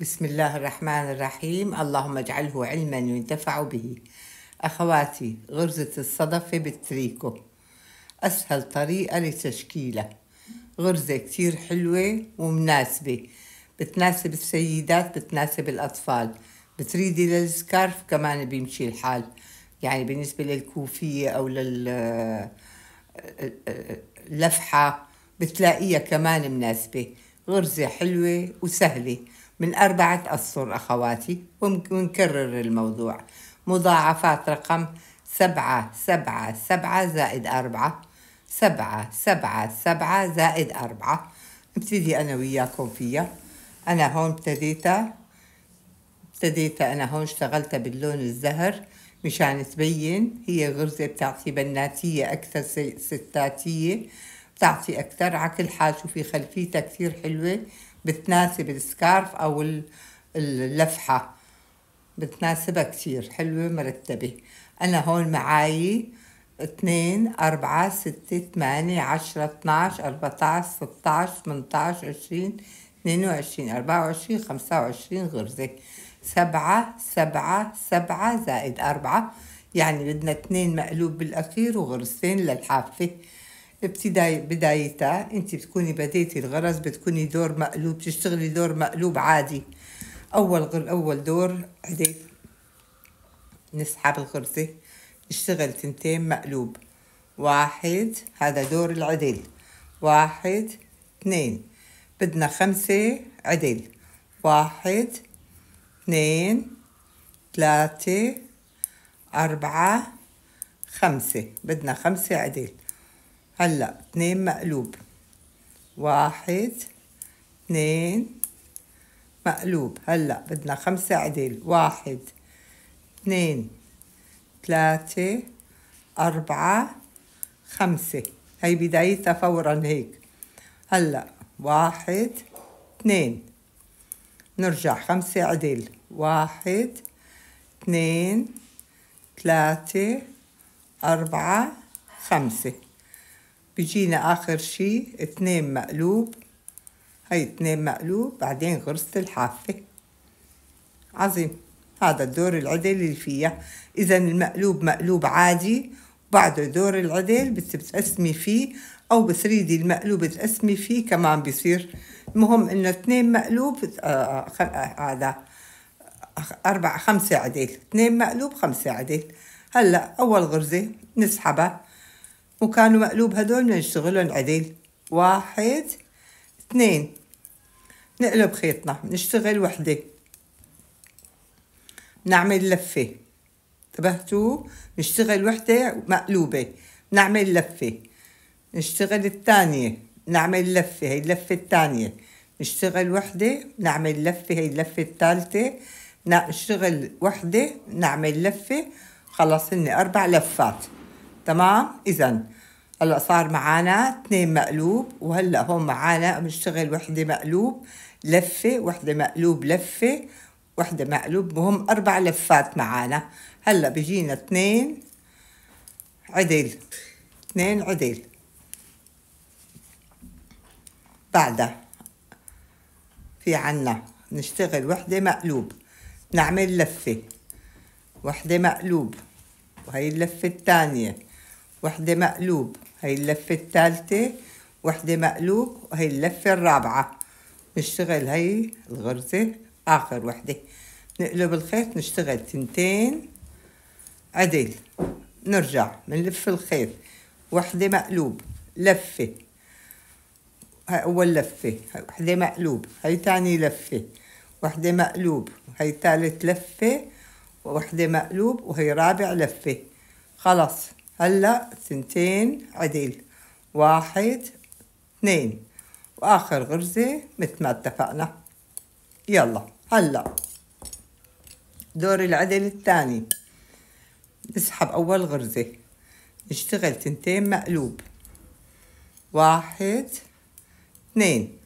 بسم الله الرحمن الرحيم اللهم اجعله علما ينتفع به أخواتي غرزة الصدفة بالتريكو أسهل طريقة لتشكيلها غرزة كتير حلوة ومناسبة بتناسب السيدات بتناسب الأطفال بتريدي للسكارف كمان بيمشي الحال يعني بالنسبة للكوفية أو لللفحة بتلاقيها كمان مناسبة غرزة حلوة وسهلة من أربعة أسطر أخواتي ونكرر الموضوع مضاعفات رقم سبعة سبعة سبعة زائد أربعة سبعة سبعة سبعة زائد أربعة نبتدي أنا وياكم فيها أنا هون ابتديتها ابتديتها أنا هون اشتغلتها باللون الزهر مشان تبين هي غرزة بتعطي بناتية أكثر ستاتية بتعطي أكثر على كل حال شوفي خلفيتها كثير حلوة بتناسب السكارف أو اللفحة بتناسبها كتير حلوة مرتبة أنا هون معاي اتنين أربعة ستة تمانية عشرة عشر اربعة ستة عشر ثمانية تمنتاش عشرين اثنين وعشرين أربعة وعشرين خمسة وعشرين غرزة سبعة سبعة سبعة زائد أربعة يعني بدنا اتنين مقلوب بالأخير وغرزتين للحافة ابتداي بدايتها انت بتكوني بديتي الغرز بتكوني دور مقلوب تشتغلي دور مقلوب عادي اول غر اول دور عديت نسحب الغرزة نشتغل تنتين مقلوب واحد هذا دور العدل واحد اثنين بدنا خمسة عدل واحد اثنين ثلاثة أربعة خمسة بدنا خمسة عدل هلا اتنين مقلوب واحد اتنين مقلوب هلا بدنا خمسة عدل واحد اتنين تلاتة أربعة خمسة هي بدايتها فورا هيك هلا واحد اتنين نرجع خمسة عدل واحد اتنين تلاتة أربعة خمسة بيجينا آخر شي اثنين مقلوب هاي اثنين مقلوب بعدين غرزة الحافة عظيم هذا الدور العدل اللي فيها إذا المقلوب مقلوب عادي وبعده دور العدل بتقسمي فيه أو بتريدي المقلوب تقسمي فيه كمان بيصير المهم إنه اثنين مقلوب آه، آه، آه، هذا أربع خمسة عدل اثنين مقلوب خمسة عدل هلأ أول غرزة نسحبها وكانوا مقلوب هدول بنشتغلهم عدل واحد اثنين نقلب خيطنا نشتغل وحدة نعمل لفة انتبهتوا نشتغل وحدة مقلوبة نعمل لفة نشتغل الثانية نعمل لفة هي اللفة الثانية نشتغل وحدة نعمل لفة هي اللفة الثالثة نشتغل وحدة نعمل لفة خلص هن أربع لفات تمام إذا هلا صار معانا اثنين مقلوب وهلا هون معانا بنشتغل وحدة مقلوب لفة وحدة مقلوب لفة وحدة مقلوب مهم أربع لفات معانا هلا بيجينا اثنين عدل اثنين عدل بعدها في عنا نشتغل وحدة مقلوب نعمل لفة وحدة مقلوب وهي اللفة الثانية وحدة مقلوب هاي اللفة الثالثة وحدة مقلوب وهي اللفة الرابعة نشتغل هاي الغرزة آخر وحدة نقلب الخيط نشتغل تنتين عدل نرجع بنلف الخيط وحدة مقلوب لفة هاي أول لفة هاي وحدة مقلوب هاي تاني لفة وحدة مقلوب هاي تالت لفة وحدة مقلوب وهي رابع لفة خلاص هلا ثنتين عدل واحد اثنين واخر غرزة مثل ما اتفقنا يلا هلا دور العدل الثاني نسحب اول غرزة نشتغل تنتين مقلوب واحد اثنين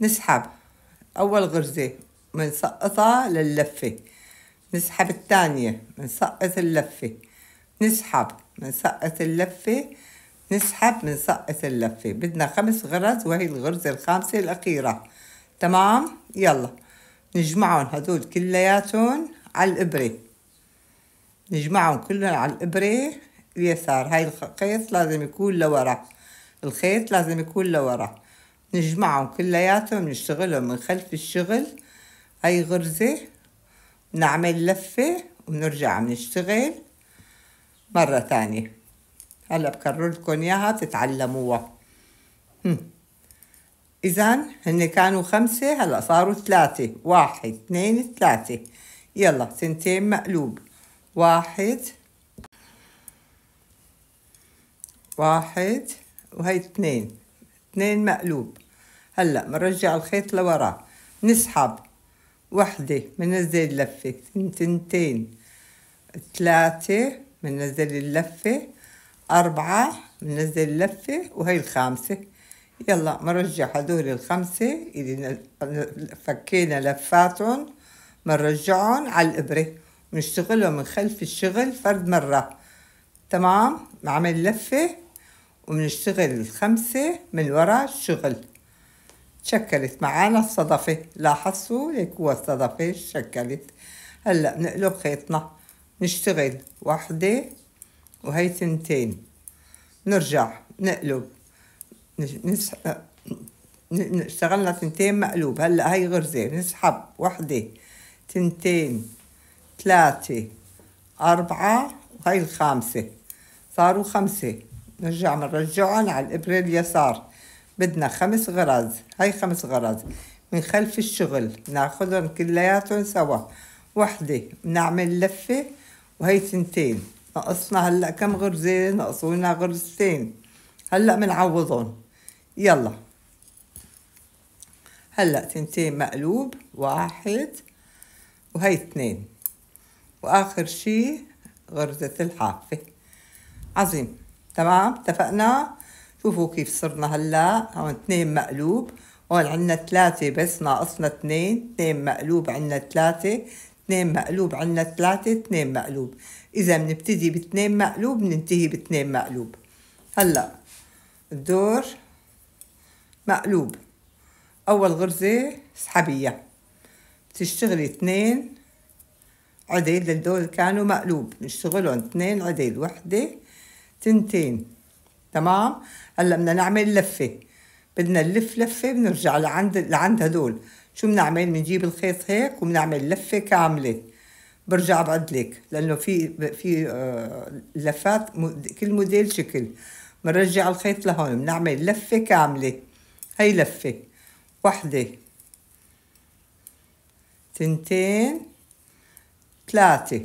نسحب أول غرزة بنسقطها للفة نسحب الثانية بنسقط اللفة نسحب من سقة اللفة نسحب من سقة اللفة بدنا خمس غرز وهي الغرزة الخامسة الأخيرة تمام يلا نجمعهم هدول كلياتهم على الإبرة نجمعهم كلهم على الإبرة اليسار هاي الخيط لازم يكون لورا الخيط لازم يكون لورا نجمعهم كلياتهم نشتغلهم من خلف الشغل هاي غرزة نعمل لفة ونرجع بنشتغل مرة تانية هلا بكرر لكم اياها تتعلموها اذا هن كانوا خمسة هلا صاروا ثلاثة واحد اثنين ثلاثة يلا تنتين مقلوب واحد واحد وهي اثنين اثنين مقلوب هلا بنرجع الخيط لورا نسحب وحدة بننزل لفة تنتين ثلاثة بننزل اللفة أربعة بننزل اللفة وهي الخامسة يلا مرجع هدول الخمسة اللي فكينا لفاتهم بنرجعهم على الإبرة ونشتغلهم من خلف الشغل فرد مرة تمام نعمل لفة وبنشتغل الخمسة من ورا الشغل تشكلت معانا الصدفة لاحظوا هيك هو الصدفة تشكلت هلأ بنقلب خيطنا نشتغل واحدة وهي ثنتين نرجع نقلب نسحب اشتغلنا تنتين مقلوب هلا هي غرزة نسحب وحدة تنتين ثلاثة أربعة وهي الخامسة صاروا خمسة نرجع بنرجعهم على الإبرة اليسار بدنا خمس غرز هي خمس غرز من خلف الشغل ناخذهم كلياتهم سوا وحدة بنعمل لفة وهي سنتين نقصنا هلا كم غرزة نقصونا غرزتين هلا بنعوضهم يلا هلا تنتين مقلوب واحد وهي اثنين واخر شي غرزة الحافة عظيم تمام اتفقنا شوفوا كيف صرنا هلا هون اثنين مقلوب هون عنا ثلاثة بس ناقصنا اثنين اثنين مقلوب عنا ثلاثة 2 مقلوب عندنا 3 2 مقلوب إذا بنبتدي ب 2 مقلوب بننتهي ب 2 مقلوب هلا الدور مقلوب أول غرزة سحبية بتشتغلي 2 عدل للدور كانوا مقلوب بنشتغلهم 2 عدل وحدة تنتين تمام هلا بدنا نعمل لفة بدنا نلف لفة بنرجع لعند لعند هدول شو بنعمل بنجيب الخيط هيك وبنعمل لفه كامله برجع بعدلك لانه في في آه، لفات كل موديل شكل بنرجع الخيط لهون بنعمل لفه كامله هي لفه وحده تنتين ثلاثه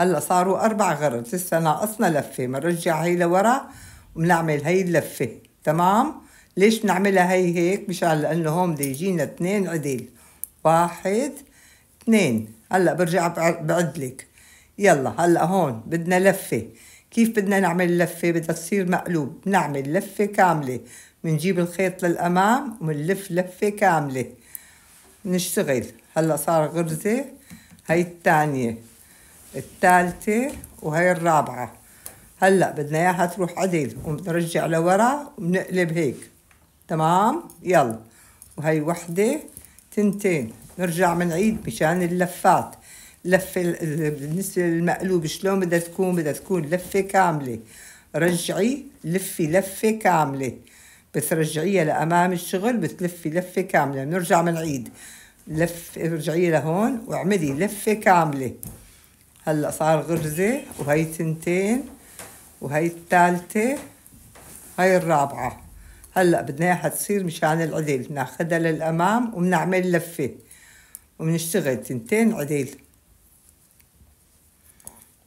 هلا صاروا اربع غرز لسه ناقصنا لفه بنرجع هي لورا وبنعمل هي اللفه تمام ليش بنعملها هي هيك مشان لانه هون بده يجينا اثنين عدل واحد اثنين هلا برجع بعد لك يلا هلا هون بدنا لفه كيف بدنا نعمل لفه بدها تصير مقلوب بنعمل لفه كامله بنجيب الخيط للامام وبنلف لفه كامله بنشتغل هلا صار غرزه هي الثانيه الثالثه وهي الرابعه هلا بدنا اياها تروح عدل وبنرجع لورا وبنقلب هيك تمام يلا وهي وحدة تنتين نرجع منعيد مشان اللفات لفة بالنسبة للمقلوب شلون بدها تكون بدها تكون لفة كاملة رجعي لفي لفة كاملة بترجعيها لأمام الشغل بتلفي لفة كاملة بنرجع منعيد لف ارجعيها لهون واعملي لفة كاملة هلا صار غرزة وهي تنتين وهي الثالثة هاي الرابعة هلا بدنا اياها تصير مشان العديل بناخدها للامام وبنعمل لفه وبنشتغل تنتين عديل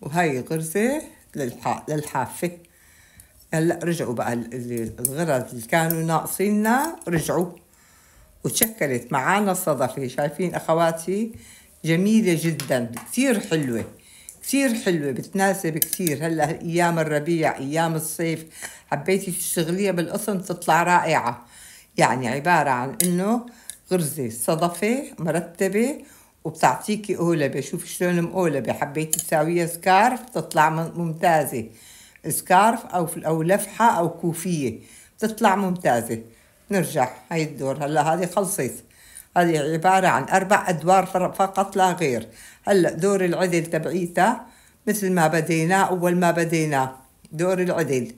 وهي غرزه للحافه هلا رجعوا بقى الغرز اللي كانوا ناقصيننا رجعوا وتشكلت معانا صدفه شايفين اخواتي جميله جدا كثير حلوه كتير حلوة بتناسب كتير هلا أيام الربيع أيام الصيف حبيتي تشتغليها بالقصن تطلع رائعة يعني عبارة عن إنه غرزة صدفة مرتبة وبتعطيكي قولبة شوف شلون مقولبة حبيتي تساويها سكارف تطلع ممتازة سكارف أو أو لفحة أو كوفية بتطلع ممتازة نرجع هاي الدور هلا هذه خلصت هذه عبارة عن أربع أدوار فقط لا غير هلأ دور العدل تبعيتها مثل ما بدينا أول ما بدينا دور العدل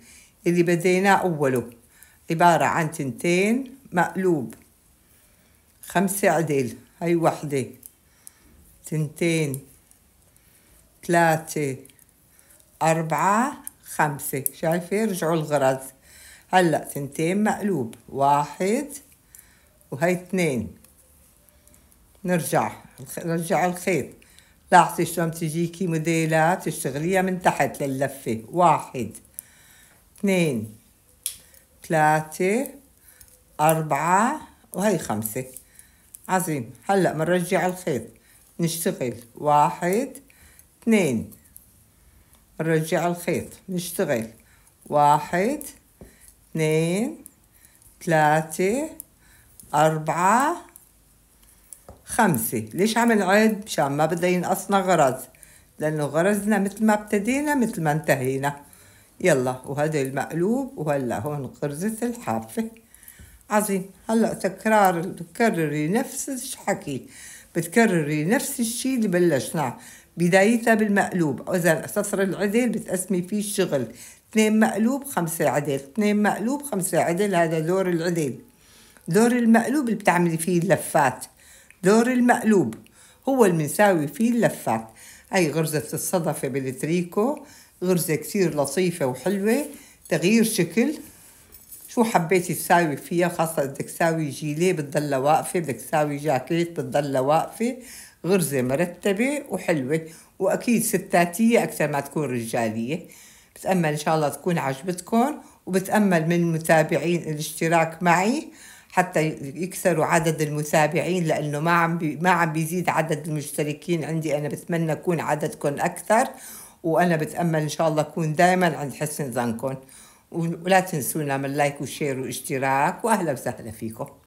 اللي بدينا أوله عبارة عن تنتين مقلوب خمسة عدل هاي وحدة تنتين ثلاثة أربعة خمسة شايفة رجعوا الغرز هلأ تنتين مقلوب واحد وهي اثنين نرجع نرجع الخيط لاحظي شلون تجيكي موديلات تشتغليها من تحت للفة واحد اثنين ثلاثة أربعة وهي خمسة عظيم هلأ بنرجع الخيط نشتغل واحد اثنين نرجع الخيط نشتغل واحد اثنين ثلاثة أربعة خمسة ليش عم نعد مشان ما بدها ينقصنا غرز لأنه غرزنا مثل ما ابتدينا مثل ما انتهينا يلا وهذا المقلوب وهلا هون غرزة الحافة عظيم هلا تكرار بتكرري نفس الحكي بتكرري نفس الشي اللي بلشناه بدايتها بالمقلوب إذا سطر العدل بتقسمي فيه الشغل اثنين مقلوب خمسة عدل اثنين مقلوب خمسة عدل هذا دور العدل دور المقلوب اللي بتعملي فيه اللفات دور المقلوب هو المنساوي فيه اللفات أي غرزة الصدفة بالتريكو غرزة كتير لطيفة وحلوة تغيير شكل شو حبيتي تساوي فيها خاصة بدك تساوي جيلي بتضلها واقفة بدك تساوي جاكيت بتضلها واقفة غرزة مرتبة وحلوة وأكيد ستاتية أكثر ما تكون رجالية بتأمل إن شاء الله تكون عجبتكم وبتأمل من المتابعين الاشتراك معي حتى يكسروا عدد المتابعين لانه ما عم بي ما عم بيزيد عدد المشتركين عندي انا بتمنى يكون عددكم اكثر وانا بتامل ان شاء الله اكون دائما عند حسن ظنكم ولا تنسونا من لايك وشير واشتراك واهلا وسهلا فيكم